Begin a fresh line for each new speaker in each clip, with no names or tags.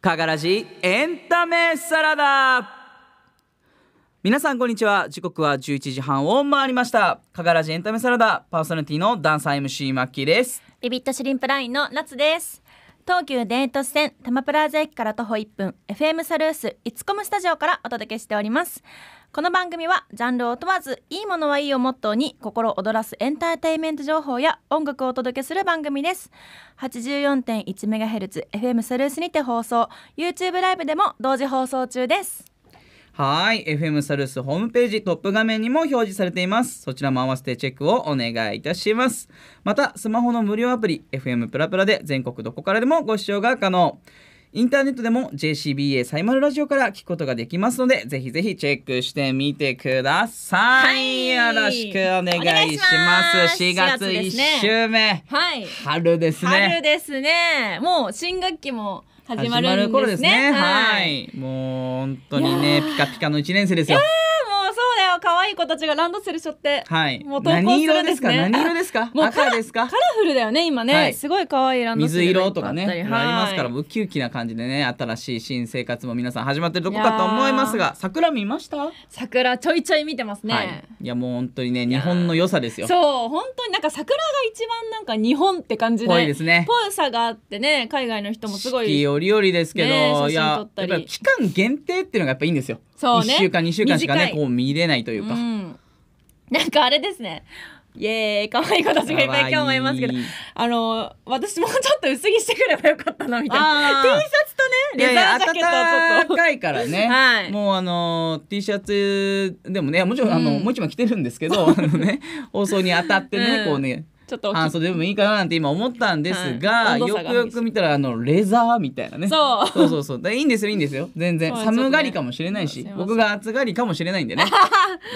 かがらじエンタメサラダ皆さんこんにちは時刻は11時半を回りましたかがらじエンタメサラダパーソナリティのダンサー MC マッキーです
ビビットシュリンプラインの夏です東急デート線多摩プラザ駅から徒歩1分 FM サルースイツコムスタジオからお届けしておりますこの番組はジャンルを問わずいいものはいいをモットーに心躍らすエンターテインメント情報や音楽をお届けする番組です8 4 1ヘルツ f m スルースにて放送 YouTube ライブでも同時放送中です
はい FM サルスホームページトップ画面にも表示されていますそちらも合わせてチェックをお願いいたしますまたスマホの無料アプリ FM プラプラで全国どこからでもご視聴が可能インターネットでも JCBA サイマルラジオから聞くことができますので、ぜひぜひチェックしてみてください。はい、よろしくお願いします。4月1週目。ね、はい。春ですね。春
ですね。もう新学期も始まるんですね。始まる頃ですね。はい。
はい、もう本当にね、ピカピカの1年生ですよ。えー
可愛い子たちがランドセル背負って、はい、もう投稿するんですね。何色ですか？もう赤ですか？カラフルだよね今ね、はい、すごい可愛いランドセル。水色とかね、はい、ありますから
ウキウキな感じでね新しい新生活も皆さん始まってるとこかと思いますが、桜
見ました？桜ちょいちょい見てますね。はい、
いやもう本当にね日本の良さですよ。そ
う本当になんか桜が一番なんか日本って感じで、ぽいですね。ぽさがあってね海外の人もすごい。四季折
々ですけど、ね、いややっぱり期間限定っていうのがやっぱいいんですよ。
そうね。1週間二週間しかねこう
見れないというか、うん、
なんかあれですねイエーイ可愛い子たちがいっぱい今日もいますけどあの私もちょっと薄着してくればよかったなみたいな T シャツ
とねレザージャケットはちいからね、はい、もうあの T シャツでもねもちろんあの、うん、もう一枚着てるんですけど、あのね放送に当たってね、こうね
ちょっと半袖でもいい
かななんて今思ったんですが、はい、よくよく見たらあのレザーみたいなねそうそうそうそういいんですよいいんですよ全然、ね、寒がりかもしれないし、僕が暑がりかもしれないんでね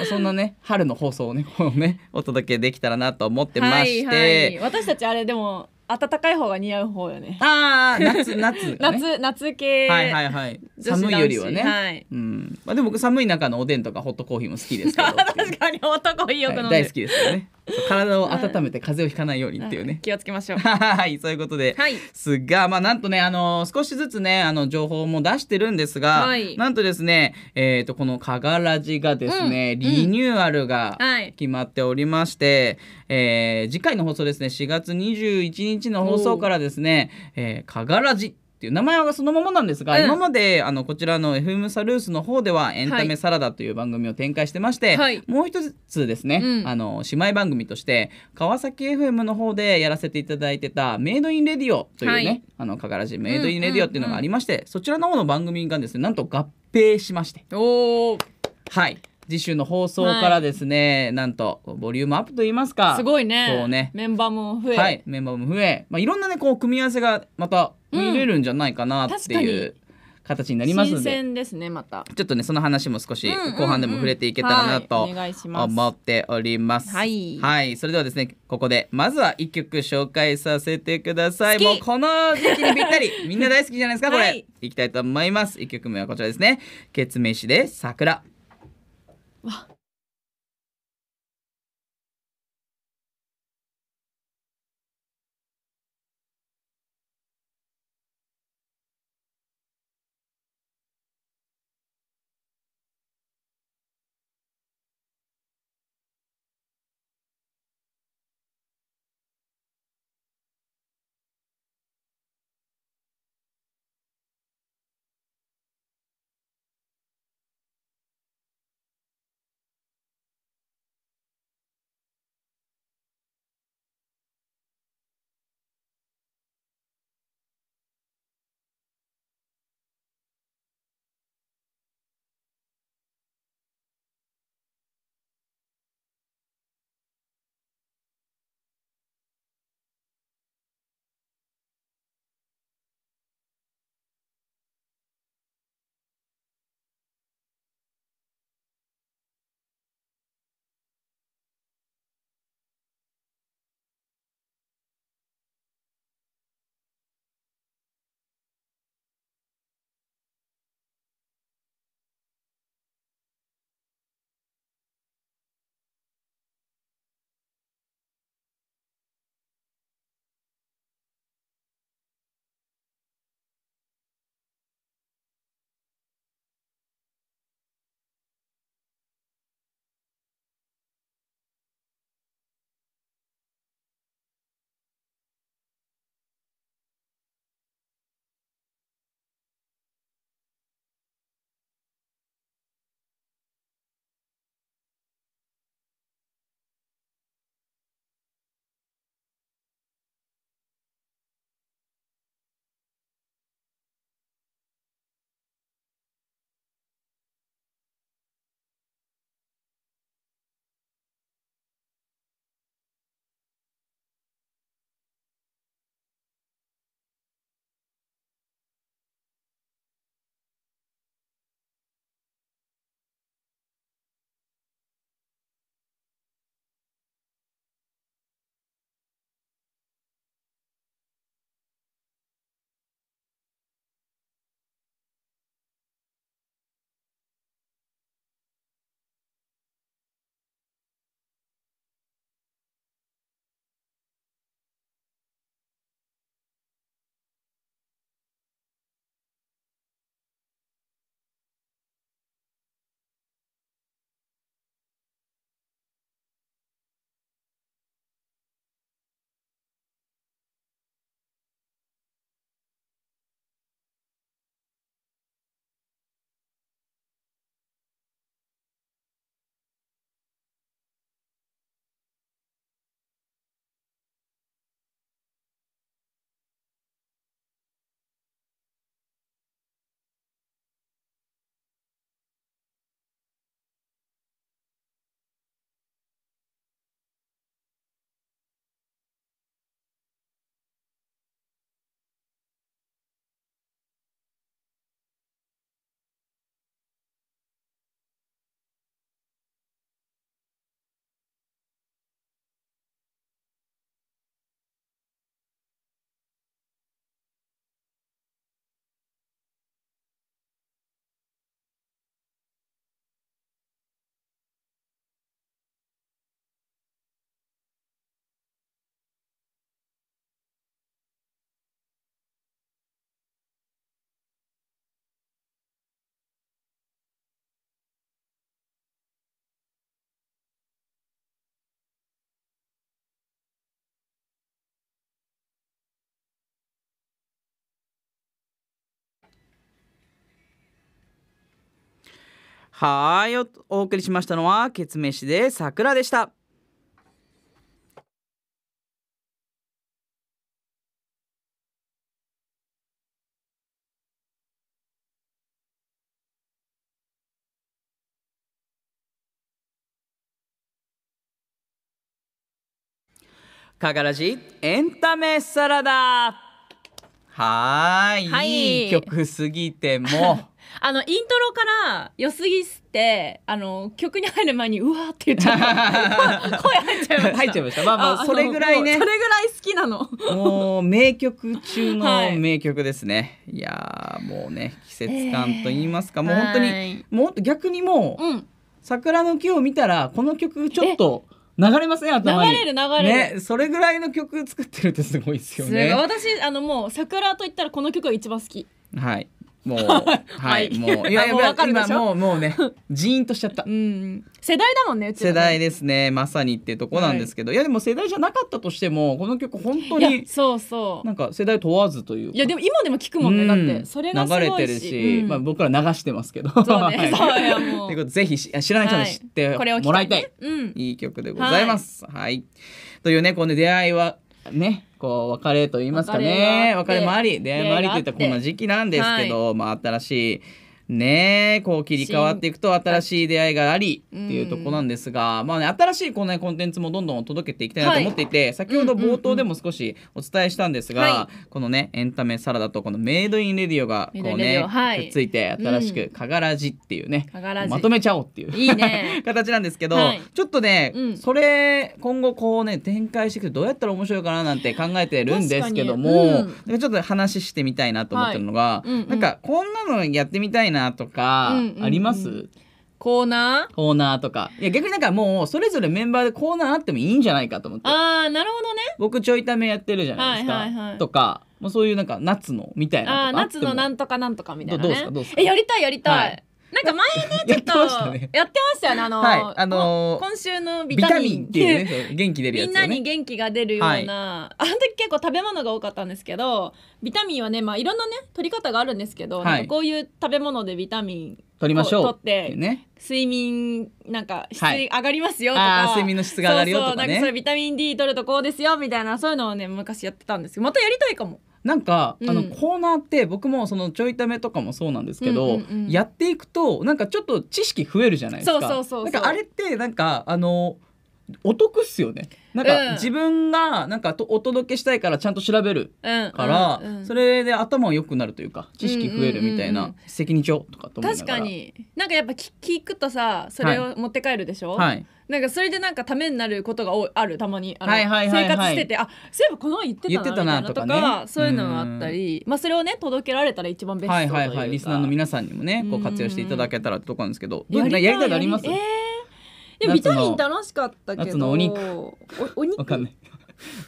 そんなね春の放送をねこのねお届けできたらなと思ってまして、はいはい、
私たちあれでも暖かい方が似合う方よね。ああ、夏、夏、ね、夏、夏系。はいはい
はい。寒いよりはね。はい、うん。まあ、でも、僕寒い中のおでんとかホットコーヒーも好きです
けど。確かに、ホットコーヒーよく飲んで、はい、大好きで
すよね。体を温めて風邪をひかないようにっていうね、気をつけましょう はいそういうことで、はい、すがまあなんとねあの少しずつねあの情報も出してるんですが、はい、なんとですねえっ、ー、とこの「かがらじ」がですね、うん、リニューアルが決まっておりまして、うんはい、えー、次回の放送ですね4月21日の放送からですね「えー、かがらじ」っていう名前はそのままなんですが、うん今まであのこちらの FM サルースの方ではエンタメサラダという番組を展開してまして、はいもう一つですね、うんあの姉妹番組として川崎 FM の方でやらせていただいてたメイドインレディオというね、はいあのかからじメイドインレディオっていうのがありまして、そちらの方の番組がですねなんと合併しましておーはい次週の放送からですね、はい、なんとボリュームアップといいますかすごいね、ね、
メンバーも増え、はい、
メンバーも増え、まあ、いろんなねこう組み合わせがまた見れるんじゃないかなっていう。形になりますので、新
鮮ですねまた
ちょっとねその話も少し後半でも触れていけたらなと思っておりますはい、はい、それではですねここでまずは一曲紹介させてくださいもうこの時期にぴったり みんな大好きじゃないですかこれ、はい、いきたいと思います一曲目はこちらですねケツメイシで桜哇はいお送りしましたのは「ケツメシ」で「桜」でした。かがらじエンタメサラダは
い、はい、いい
曲すぎても
あのイントロから良すぎすってあの曲に入る前にうわって言っち
ゃった 声入っちゃいました入っちゃいましたまあまあそれぐらいねそれぐ
らい好きなの
もう名曲中の名曲ですね、はい、いやもうね季節感と言いますか、えー、もう本当にもう逆にもう、うん、桜の木を見たらこの曲ちょっと流れますね頭に流れる流れる、ね、それぐらいの曲作ってるってすごいですよね
私あのもう桜といったらこの曲が一番好き
はいもう、はい、もう、いや、もう、今、もう、もうね、ジーンとしちゃった。うん、
世代だもんね、ね世代
ですね、まさにっていうとこなんですけど、はい、いや、でも、世代じゃなかったとしても、この曲、本当に。
そうそう。な
んか、世代問わずといういや、で
も、今でも聞くもんね、だって、それが流れてるし、うん、まあ、
僕ら流してますけど。そ
うね、そうや、もう。い
うことで、ぜひ、知らない人に知ってもらいたい。はい、いい曲でございます。はい、はいというね、この出会いはねこう別れと言いますかね別れもあり出会いもありといったこんな時期なんですけど、まあ、新しいねえこう切り替わっていくと新しい出会いがありっていうとこなんですが、まあね、新しいこね、コンテンツもどんどん届けていきたいなと思っていて、はい、先ほど冒頭でも少しお伝えしたんですが、このねエンタメサラダとこのメイドインレディオがこうね、はい、くっついて新しく「かがらじ」っていうね、うん、まとめちゃおうっていういい、ね、形なんですけど、ちょっとね、うん、それ今後こうね展開していくとどうやったら面白いかななんて考えてるんですけども、うん、ちょっと話してみたいなと思ってるのが、うんうん、なんかこんなのやってみたいなナとかあります、うんうんうんコーナーコーナーとか。いや、逆になんかもう、それぞれメンバーでコーナーあってもいいんじゃないかと思って。
ああ、なるほどね。
僕、ちょいためやってるじゃないですか。はいはいはい、とか、もうそういうなんか、夏のみたいなああ、夏のな
んとかなんとかみたいな、ね、どうですかどうですかえ、やりたいやりたい。はいなんか前ね、ちょっと、やってましたよね、あの、はい
あのー今
週のビビタタミンっていうね
元気出るやみつんなに
元気が出るような、はいあの時結構食べ物が多かったんですけどビタミンはね、まあ、いろんなね取り方があるんですけど、はいこういう食べ物でビタミン取りましょううね睡眠なんか質はい上がりますよとか、睡眠の質が上がるよとかそうそうかそビタミン D 取るとこうですよみたいなそういうのをね昔やってたんですけどまたやりたいかもなんか、あのコーナー
って僕もそのちょいためとかもそうなんですけど、やっていくとなんかちょっと知識増えるじゃないですか。そうそうそうなんかあれってなんかあのお得っすよねなんか、うん、自分がなんかとお届けしたいからちゃんと調べるから、うんうんうん、それで頭が良くなるというか知識増えるみたいな、責任上とかと思いな確か
になんかやっぱ聞くとさそれを持って帰るでしょ、はい、はいなんかそれでなんかためになることがあるたまにはいはいはい生活しててあそういえばこの前言ってたなてたなとかねそういうのがあったり、まあ、それをね届けられたら一番ベストとはいうかはいはいリスナーの
皆さんにもねこう活用していただけたらってとこなんですけどどうやりたいのあります、え
でもビタミン楽しかったけど夏のお肉おお肉わ
かんない。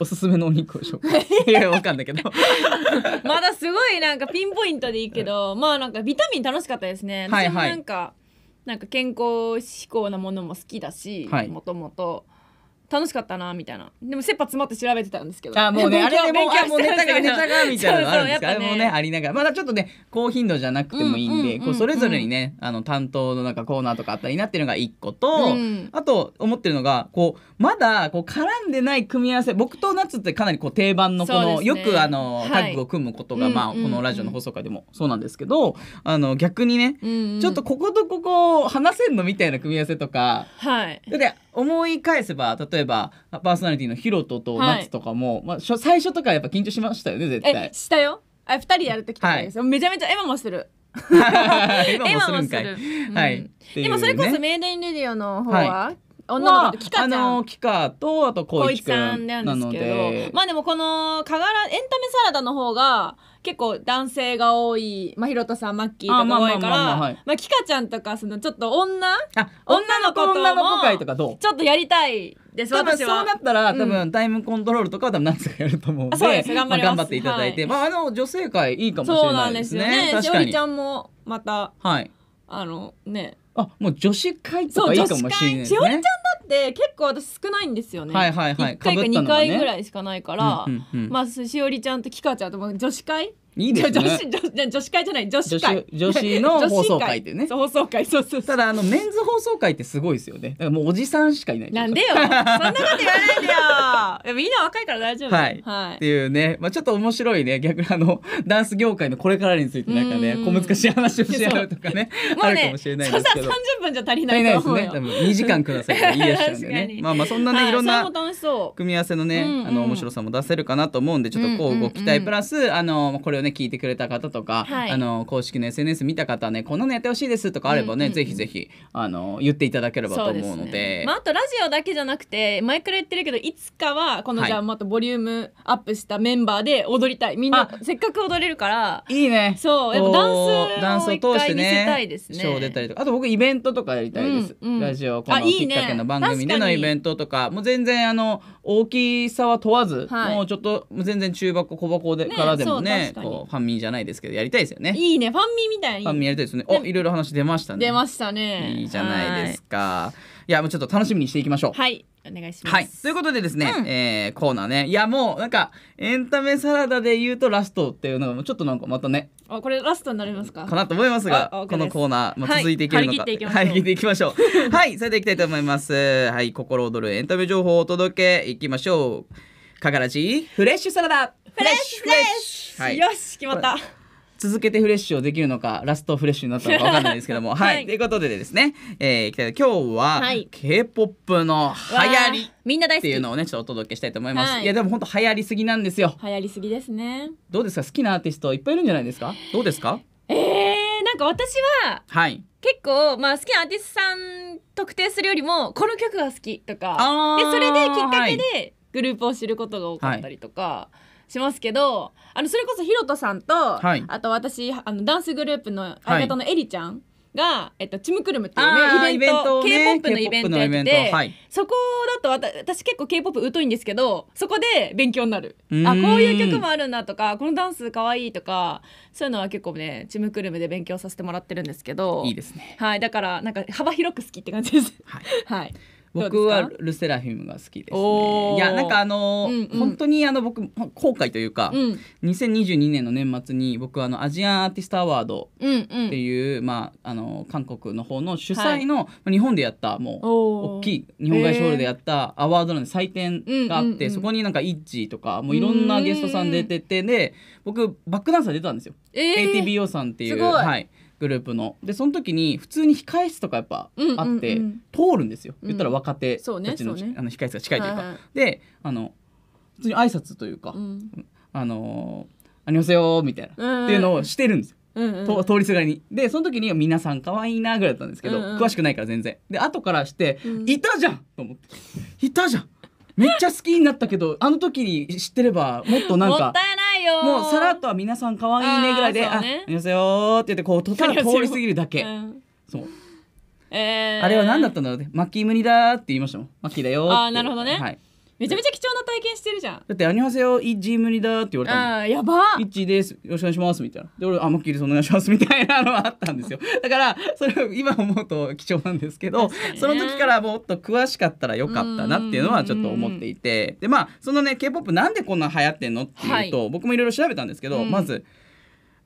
おすすめのお肉を紹介。いやわかんないけど。
まだすごいなんかピンポイントでいいけど、まあなんかビタミン楽しかったですね。はいはいなんかなんか健康志向なものも好きだしもともと楽しかったなみたいなでも切羽詰まって調べてたんですけどあもうね あれでもうもうネタがネタがみたいなのあるんですけね、あれもねあ
りながらまだちょっとね高頻度じゃなくてもいいんで、こうそれぞれにね、あの担当のなんかコーナーとかあったりなっているのが一個と、あと思ってるのがこうまだこう絡んでない組み合わせ僕と夏ってかなりこう定番のこの、ね、よくあのタッグを組むことが、まあ、このラジオの放送回でもそうなんですけど、あの逆にね、うんうん、ちょっとこことここ話せんのみたいな組み合わせとか、はい、で思い返せば例えば例えばパーソナリティのヒロトと夏とかも、はい、まあ、最初とかやっぱ緊張しましたよね絶対。
したよ。あ二人やるときとかですはい、めちゃめちゃもする。今 もするんかい。うん、は
い。ね、それこそ
メイデンレディオの方は、はい女の子キカちゃん、あの
キカとあとこいちんなんですけどまあ
でもこのかがらエンタメサラダの方が結構男性が多い、まあ、ひろとさんマッキーとか多いからまあきかちゃんとかそのちょっと女
女の子と女の子会とかどう
ちょっとやりたいです多分そうなったら、多分
タイムコントロールとかは多分何つかやると思うのです頑張っていただいて、まああの女性会いいかもしれないですねそうなんですよねしおりちゃ
んもまたはいあのねあもう女子会とかいいかもしれない、ね、ちおりちゃんだって結構私少ないんですよね。はいはいはい。1回か2回ぐらいしかないから、ねまあしおりちゃんときかちゃんと女子会いいですね。女子女女子会じゃない女子会女子の 放送会ってね。放送会そうそうただあのメン
ズ放送会ってすごいですよね。だからもうおじさんしかいない。なんでよ。そんなこと言わ
ないでよ。でもみんな若いから大丈夫。はい。はい、って
いうね、まあちょっと面白いね、逆にあのダンス業界のこれからについてなんかね、小難しい話をし合うとかね、
あるかもしれないですけど。三十分じゃ足りないですね。多分二時間くださいから言い出したんでね。まあまあそんなね、いろんな
組み合わせのね、あの面白さも出せるかなと思うんで、ちょっとこうご期待プラスあのこれをね聞いてくれた方とか、はい、あの公式の SNS 見た方ねこんなのやってほしいですとかあればね、うんうん、ぜひぜひあの言っていただければと思うので、ね、まあ、
あとラジオだけじゃなくて前から言ってるけどいつかはこの、じゃあまたボリュームアップしたメンバーで踊りたいみんなせっかく踊れるからいいねそうやっぱダンスを通してねたショー出たり
とかあと僕イベントとかやりたいです、うんうん、ラジオこのきっかけの番組でのイベントとか、ね、もう全然あの大きさは問わず、はい、もうちょっと全然中箱小箱で、ね、からでもねねこファンミじゃないですけどやりたいですよねい
いねファンミみたいにファンミ
やりたいですねおいろいろ話出ましたね出
ましたねいいじゃないです
かいやもうちょっと楽しみにしていきましょうは
いお願いします。は
い、ということでですね、うん、えー、コーナーねいやもうなんかエンタメサラダで言うとラストっていうのがちょっとなんかまたね
あこれラストになりますかかなと思いますがこのコーナ
ー、もあ、続いていけるのか、はい、張りいきましょう はいそれでいきたいと思いますはい心躍るエンタメ情報をお届けいきましょうかからじフレッシ
ュサラダフレッシュフレッシュ、よし決まった
続けてフレッシュをできるのかラストフレッシュになったのかわかんないですけどもはい、はい、ということでですね、えー、今日は k p o p の流行り
みんな大好きっていうのを
ねちょっとお届けしたいと思います、はい、いやでも本当流行りすぎなんですよ流行りすぎですねどうですか好きなアーティストいっぱいいるんじゃないですかどうですか
えー、なんか私は、はい、結構、まあ、好きなアーティストさん特定するよりもこの曲が好きとかでそれできっかけで、グループを知ることが多かったりとか、はしますけどあのそれこそひろとさんと、はい、あと私あのダンスグループの相方のえりちゃん、が、えっと、チムクルムっていうねイベント k p o p のイベントやってはい、そこだと私結構 k p o p 疎いんですけどそこで勉強になるあこういう曲もあるんだとかこのダンスかわいいとかそういうのは結構ねチムクルムで勉強させてもらってるんですけどいいですね、はい、だからなんか幅広く好きって感じです。はい、はい
僕はルセラフィムが好きです
ね。いやなんかあ
の、うんうん、本当にあの僕後悔というか、うん、2022年の年末に僕あのアジアンアーティストアワードっ
てい
う、うんうん、まああの韓国の方の主催の、はい、日本でやったもう大きい日本外資ホールでやったアワードの祭典があって、うんうんうん、そこになんかイッチとかもういろんなゲストさん出ててで僕バックダンサー出たんですよ。えー、ATBO さんっていうはい。グループのでその時に普通に控え室とかやっぱあって、通るんですよ、言ったら若手たちの,、あの控え室が近いというか、であの普通に挨拶というか「あのあにょせよ」みたいな、っていうのをしてるんですよ。通りすがりにでその時に「皆さん可愛いな」ぐらいだったんですけど、詳しくないから全然で後からして「いたじゃん!」と思って「いたじゃんめっちゃ好きになったけどあの時に知ってればもっとなんか
よもうさら
っとは皆さん可愛いねぐらいで「あっ見よせよ」って言ってこうとたら通り過ぎるだけ、そう
えあれは何
だったんだろうねマッキー無理だって言いましたもんマッキーだよああなるほどね、はい
めちゃめちゃ貴重な体験してるじゃん
だって「アニョハセヨイジームリだ」って言われたああやばイッチーですよろしくお願いします」みたいなで俺「あっッキーですお願いします」みたいなのはあったんですよ だからそれを今思うと貴重なんですけど、その時からもっと詳しかったらよかったなっていうのはちょっと思っていてでまあそのね k p o p なんでこんな流行ってんのっていうと、はい、僕もいろいろ調べたんですけど、うん、まず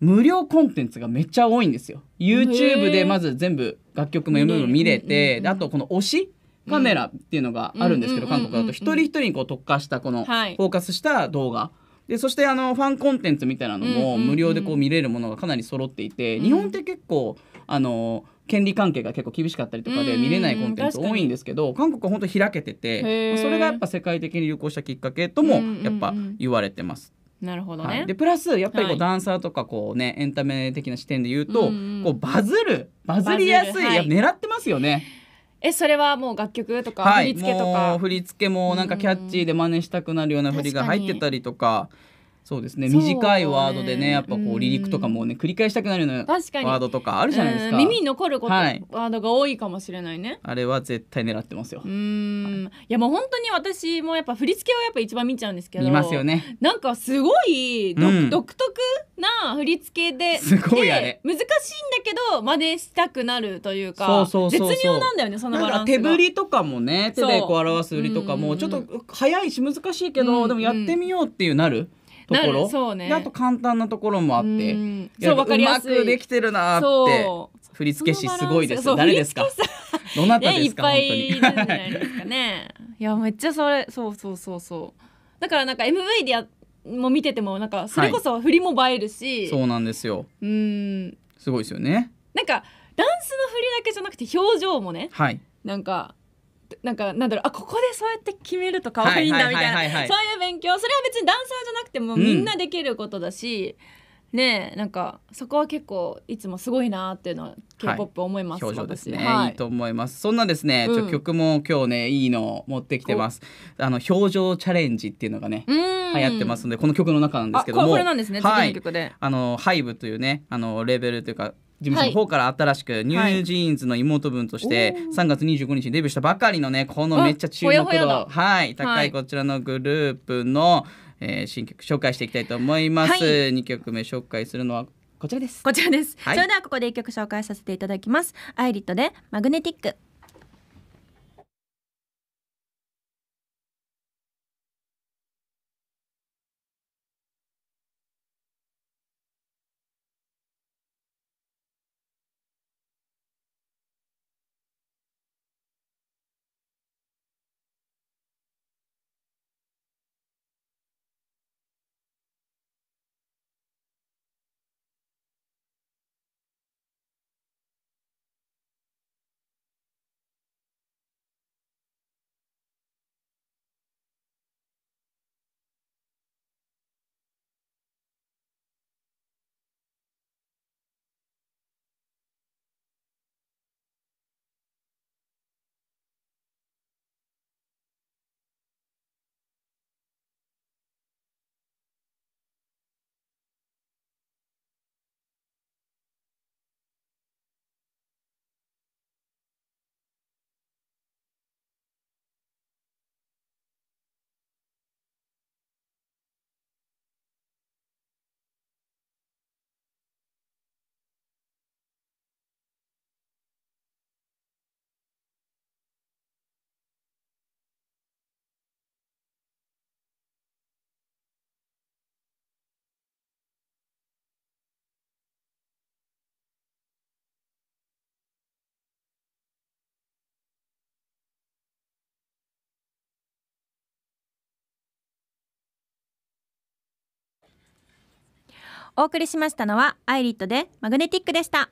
無料コンテンツがめっちゃ多いんですよ。YouTube でまず全部楽曲も MV も見れて、あとこの推しカメラっていうのがあるんですけど、韓国だと一人一人にこう特化したこのフォーカスした動画。でそしてあのファンコンテンツみたいなのも無料でこう見れるものがかなり揃っていて、日本って結構あの権利関係が結構厳しかったりとかで見れないコンテンツ多いんですけど韓国は本当開けててそれがやっぱ世界的に流行したきっかけともやっぱ言われてます。
なるほどね、はい、でプ
ラスやっぱりこう、ダンサーとかこうねエンタメ的な視点で言うと、うん、こうバズるバズりやすい、はい、いや狙ってますよね。
えそれはもう楽曲とか振り付けとか、は
い、振り付けもなんかキャッチーで真似したくなるような振りが入ってたりとか、うんそうですね短いワードでねやっぱこう離陸とかもね繰り返したくなるようなワードとかあるじゃないですか耳
に残ること、ワードが多いかもしれないね
あれは絶対狙ってますよう
んいやもう本当に私もやっぱ振り付けはやっぱ一番見ちゃうんですけど見ますよねなんかすごい、独特な振り付けで、すごいあれ難しいんだけど真似したくなるというかそうそう絶妙なんだよねそのバランス手振り
とかもね手でこう表す振りとかもちょっと
早いし難し
いけど、でもやってみようっていうなる、ところそう、ね、あと簡単なところもあってそう分かりやすくできてるなって振り付け師すごいです誰ですか どなたですか、ね、いっぱいいるん
じゃないですかねいやめっちゃそれそうそうそうそうだからなんか MV でやも見ててもなんかそれこそ振りも映えるし、はい、そうなんですようん
すごいですよね
なんかダンスの振りだけじゃなくて表情もね、はい、なんかなんかなんだろうあここでそうやって決めると可愛いんだみたいなそういう勉強それは別にダンサーじゃなくてもみんなできることだし、うん、ねなんかそこは結構いつもすごいなっていうのは k p o p 思います、はい、表情ですね、はい、いい
と思いますそんなですね、うん、ちょ曲も今日ねいいの持ってきてますあの表情チャレンジっていうのがね流行ってますのでこの曲の中なんですけどもこれなんですね、はい、次の曲であのハイブというねあのレベルというか事務所の方から新しく、ニュージーンズの妹分として3月25日にデビューしたばかりのねこのめっちゃ注目度はい高いこちらのグループの、えー、新曲紹介していきたいと思います、はい、2曲目紹介するのは
こちらですこちらです、はい、それではここで1曲紹介させていただきますアイリットでマグネティックお送りしましたのはアイリットでマグネティックでした。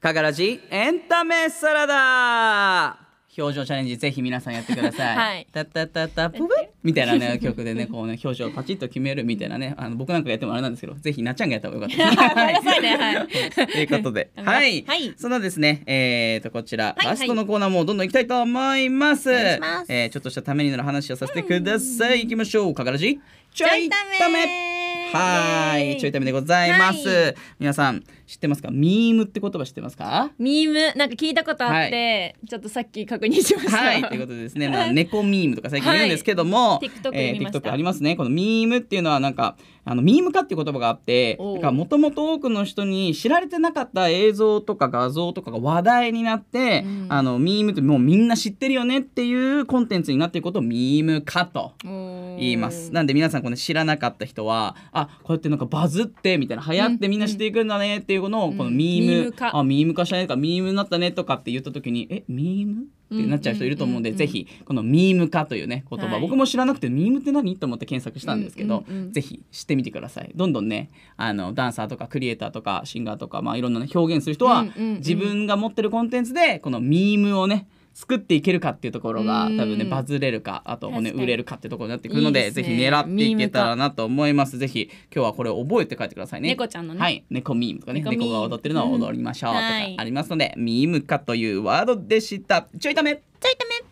かがらじエンタメサラダ表情チャレンジぜひ皆さんやってください。はい、タッタッタッタプブみたいなね曲でねこうね表情をパチッと決めるみたいなねあの僕なんかやってもあれなんですけどぜひなっちゃんがやった方がよかったですね。ね はい、ということで、はい、はい、そのですねえっ、ー、とこちら、ラストのコーナーもどんどんいきたいと思います。ますえー、ちょっとしたためになる話をさせてください。いきましょうかからじちょいため。はい、ちょいためでございます。皆さん。知ってますかミームって言葉知ってますか
ミームなんか聞いたことあって、はい、ちょっとさっき確認しましたはいという
ことですねまあ 猫ミームとか最近言うんですけども、はい、TikTok,、えー、TikTok ありますねこのミームっていうのはなんかあのミーム化っていう言葉があってもともと多くの人に知られてなかった映像とか画像とかが話題になって、うん、あのミームってもうみんな知ってるよねっていうコンテンツになっていくことをミーム化と言いますなんで皆さんこの知らなかった人はあこうやってなんかバズってみたいな流行ってみんなしていくんだねっていう語のこのミームうん、ームあミーム化しないかミームになったねとかって言った時にえミーム
ってなっちゃう人いると思うんで、うんうんうんうん、ぜひ
このミーム化というね言葉、はい、僕も知らなくてミームって何と思って検索したんですけど、うんうんうん、ぜひ知ってみてくださいどんどんねあのダンサーとかクリエイターとかシンガーとか、まあ、いろんな、ね、表現する人は、自分が持ってるコンテンツでこのミームをね作っていけるかっていうところが多分ねバズれるかあとね売れるかってところになってくるのでぜひ狙っていけたらなと思いますぜひ今日はこれを覚えて帰ってくださいね猫ちゃんのねはい猫ミームとかね猫が踊ってるのを踊りましょうとかありますのでミームかというワードでしたちょいためちょいため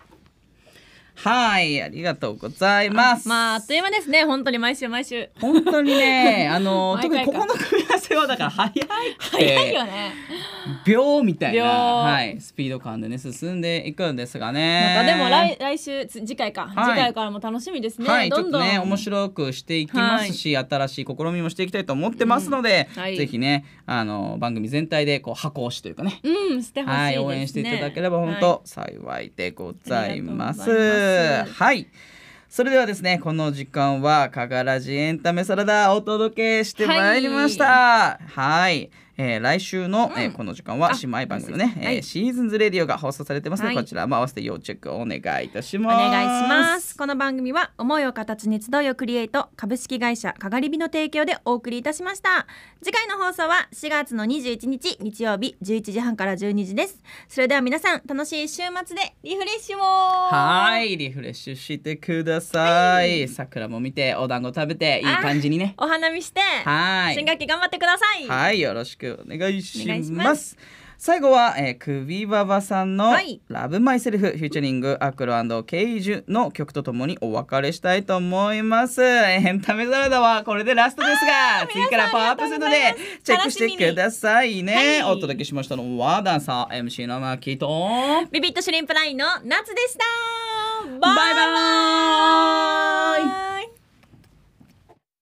はい、ありがとうございます。ま
あ、あっという間ですね、本当に毎週毎週。
本当にね、あの、特にここの組み合わせはだから早い。
早いよね。
秒みたいな、はい、スピード感でね、進んでいくんですがね。またでも来、
来週、次回か、はい、次回からも楽しみですね。はい、どんどんちょっとね、面
白くしていきますし、はい、新しい試みもしていきたいと思ってますので。うんはい、ぜひね、あの、番組全体で、こう箱押しというかね。
うん、してほしい、ね、応援していただければ、本当、
幸いでございます。はいそれではですねこの時間は「かがらじエンタメサラダ」お届けしてまいりましたはいえー、来週の、うえー、この時間は姉妹番組のね、はい、えー、シーズンズレディオが放送されてますので、はい、こちらも合わせて要チェックをお願いいたしますお願いしま
すこの番組は思いを形に集いをクリエイト株式会社かがり火の提供でお送りいたしました次回の放送は4月の21日日曜日11時半から12時ですそれでは皆さん楽しい週末でリフレッシュをは
いリフレッシュしてください、はい、桜も見てお団子食べていい感じにね
お花見してはい新学期頑張ってくださいは
いよろしくお願いします。最後は、えー、クビババさんの「ラブマイセルフ、はい、フューチャリングアクロケイジュの曲とともにお別れしたいと思います。エンタメサラダはこれでラストですが次からパワーアップするのでチェックしてくださいね。はい、お届けしましたのはダンサー MC のマーキと
ビビットシュリンプラインの夏でしたバイバイ